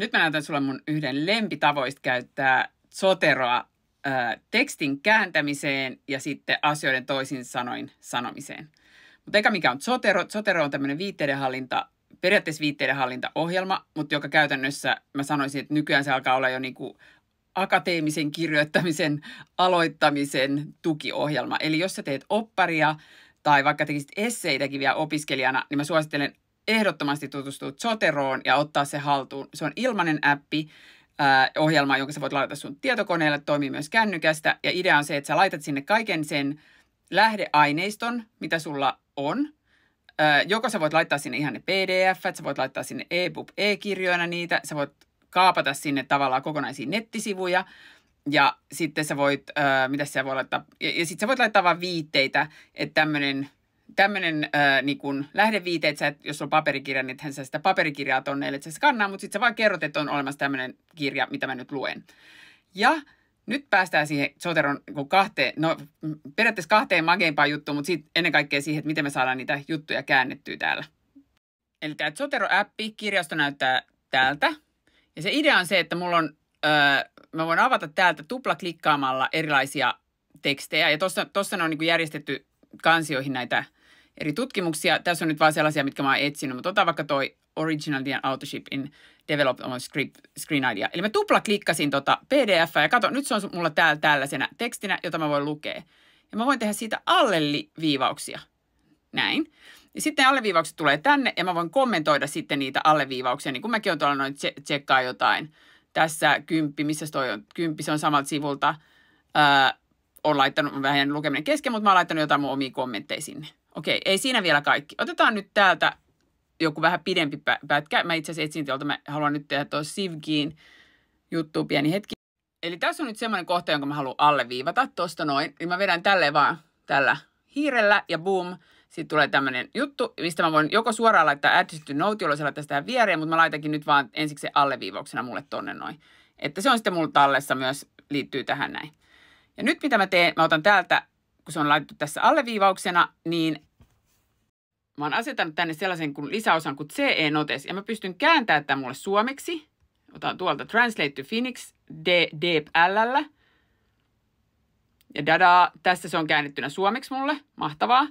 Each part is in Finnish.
Nyt mä näytän sulle mun yhden lempitavoista käyttää soteroa tekstin kääntämiseen ja sitten asioiden toisin sanoin sanomiseen. Mutta eikä mikä on Zotero. Zotero on tämmöinen viitteidenhallinta, periaatteessa viitteidenhallintaohjelma, mutta joka käytännössä mä sanoisin, että nykyään se alkaa olla jo niinku akateemisen kirjoittamisen aloittamisen tukiohjelma. Eli jos sä teet opparia tai vaikka tekisit esseitäkin vielä opiskelijana, niin mä suosittelen ehdottomasti tutustua Zoteroon ja ottaa se haltuun. Se on ilmainen appi, äh, ohjelma, jonka sä voit laittaa sun tietokoneelle, toimii myös kännykästä. Ja idea on se, että sä laitat sinne kaiken sen lähdeaineiston, mitä sulla on. Äh, joko sä voit laittaa sinne ihan ne pdf sä voit laittaa sinne e-book e-kirjoina niitä, sä voit kaapata sinne tavallaan kokonaisia nettisivuja. Ja sitten sä voit, äh, mitä sä voi laittaa, ja, ja sitten sä voit laittaa vain viitteitä, että tämmöinen – tämmöinen äh, niin kun lähdeviite, että sä, et, jos on paperikirja, niin ethän sä sitä paperikirjaa tonne, että sä skannaa, mutta sitten sä vaan kerrot, että on olemassa tämmöinen kirja, mitä mä nyt luen. Ja nyt päästään siihen Soteron niin kahteen, no mm, periaatteessa kahteen mageimpaan juttuun, mutta sitten ennen kaikkea siihen, että miten me saadaan niitä juttuja käännettyä täällä. Eli tämä Sotero-appi, kirjasto näyttää täältä. Ja se idea on se, että mulla on, öö, mä voin avata täältä tuplaklikkaamalla erilaisia tekstejä. Ja tuossa on niin järjestetty kansioihin näitä – eri tutkimuksia. Tässä on nyt vain sellaisia, mitkä mä oon etsinyt, mutta otan vaikka toi Original Dean Autoship in Development on script, Screen Idea. Eli mä tupla klikkasin tota pdf ja kato, nyt se on mulla täällä tällaisena tekstinä, jota mä voin lukea. Ja mä voin tehdä siitä alleviivauksia. Näin. Ja sitten alleviivaukset tulee tänne ja mä voin kommentoida sitten niitä alleviivauksia, niin kuin mäkin olen tuolla noin tsekkaa jotain. Tässä kymppi, missä toi on? Kymppi, se on samalta sivulta. Öö, on laittanut vähän lukeminen kesken, mutta mä oon laittanut jotain mun omia kommentteja sinne. Okei, ei siinä vielä kaikki. Otetaan nyt täältä joku vähän pidempi pätkä. Mä itse asiassa etsin tuolta, mä haluan nyt tehdä tuossa Sivkiin juttu pieni hetki. Eli tässä on nyt semmoinen kohta, jonka mä haluan alleviivata tuosta noin. Eli mä vedän tälle vaan tällä hiirellä ja boom, sitten tulee tämmöinen juttu, mistä mä voin joko suoraan laittaa addistetty note, jolloin se laittaa sitä viereen, mutta mä laitankin nyt vaan ensiksi se alleviivauksena mulle tonne noin. Että se on sitten mulla tallessa myös, liittyy tähän näin. Ja nyt mitä mä teen, mä otan täältä kun se on laitettu tässä alleviivauksena, niin mä oon asetanut tänne sellaisen kuin lisäosan kuin CE notes. Ja mä pystyn kääntämään tämän mulle suomeksi. Otan tuolta Translate to Phoenix DPL. Ja dadaa, tässä se on käännettynä suomeksi mulle. Mahtavaa.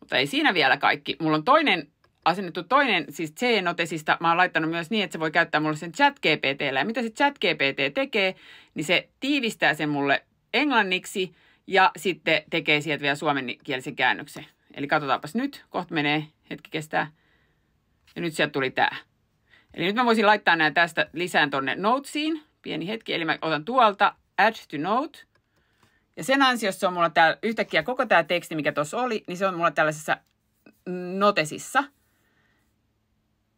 Mutta ei siinä vielä kaikki. Mulla on toinen asennettu toinen, siis C-notesista, e mä oon laittanut myös niin, että se voi käyttää mulle sen chat GPTllä. Ja mitä se chat GPT tekee, niin se tiivistää sen mulle englanniksi – ja sitten tekee sieltä vielä suomenkielisen käännöksen. Eli katsotaanpas nyt, kohta menee, hetki kestää. Ja nyt sieltä tuli tämä. Eli nyt mä voisin laittaa nämä tästä lisään tonne notesiin. Pieni hetki, eli mä otan tuolta add to note. Ja sen ansiosta on mulla täällä yhtäkkiä koko tämä teksti, mikä tuossa oli, niin se on mulla tällaisessa notesissa.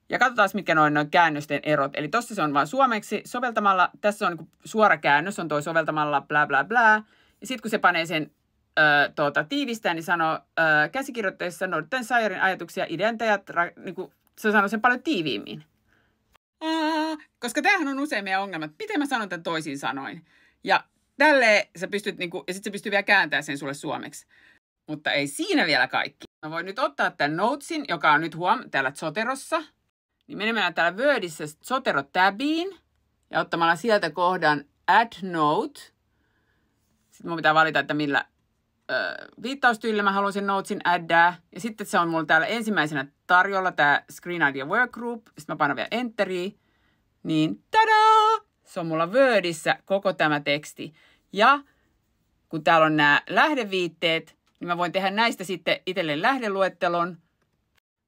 Ja katsotaan, mitkä noin noin käännösten erot. Eli tuossa se on vain suomeksi soveltamalla. Tässä on niin suora käännös, on toi soveltamalla bla bla bla. Sitten kun se panee sen ö, tuota, tiivistään, niin sanoo ö, käsikirjoitteessa noudattaen Sairin ajatuksia ideantajat, ra, niin kuin, se sanoo sen paljon tiiviimmin. Ää, koska tämähän on usein meidän ongelmat. miten mä sanon tämän toisin sanoin. Ja tälleen sä pystyt, niin kuin, ja sitten se pystyy vielä kääntämään sen sulle suomeksi. Mutta ei siinä vielä kaikki. Mä voin nyt ottaa tämän notesin, joka on nyt huom täällä Zoterossa. Niin menemme täällä Wordissä Zotero-tabiin ja ottamalla sieltä kohdan Add Note – sitten mun pitää valita, että millä ö, viittaustyylillä mä haluaisin Notesin addää. Ja sitten se on mulla täällä ensimmäisenä tarjolla tämä Screen Idea Workgroup. Sitten mä painan vielä Enteriä. Niin, tadaa! Se on mulla Wordissä koko tämä teksti. Ja kun täällä on nämä lähdeviitteet, niin mä voin tehdä näistä sitten itselleen lähdeluettelon.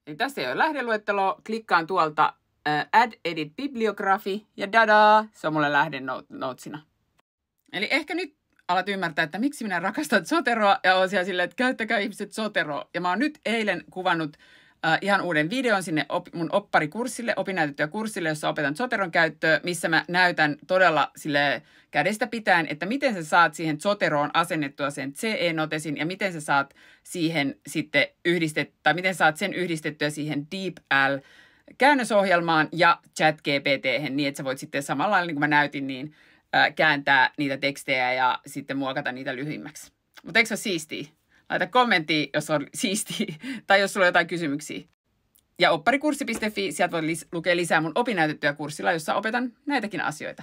Eli tässä ei ole lähdeluettelo. Klikkaan tuolta uh, Add Edit bibliografi ja dadaa, se on mulle lähde Eli ehkä nyt alat ymmärtää, että miksi minä rakastan soteroa ja on siellä silleen, että käyttäkää ihmiset soteroa. Ja mä oon nyt eilen kuvannut äh, ihan uuden videon sinne op, mun opinnäytettyä kurssille, jossa opetan soteron käyttöä, missä mä näytän todella sille kädestä pitäen, että miten sä saat siihen soteroon asennettua sen CE-notesin ja miten sä saat siihen sitten yhdistettyä, tai miten saat sen yhdistettyä siihen Deep L käännösohjelmaan ja chat GPT, niin että sä voit sitten samalla lailla, niin kuin mä näytin, niin kääntää niitä tekstejä ja sitten muokata niitä lyhyimmäksi. Mutta eikö se ole siistiä? Laita kommentti, jos on siisti tai jos sulla on jotain kysymyksiä. Ja opparikurssi.fi, sieltä voi lukea lisää mun opinnäytettyä kurssilla, jossa opetan näitäkin asioita.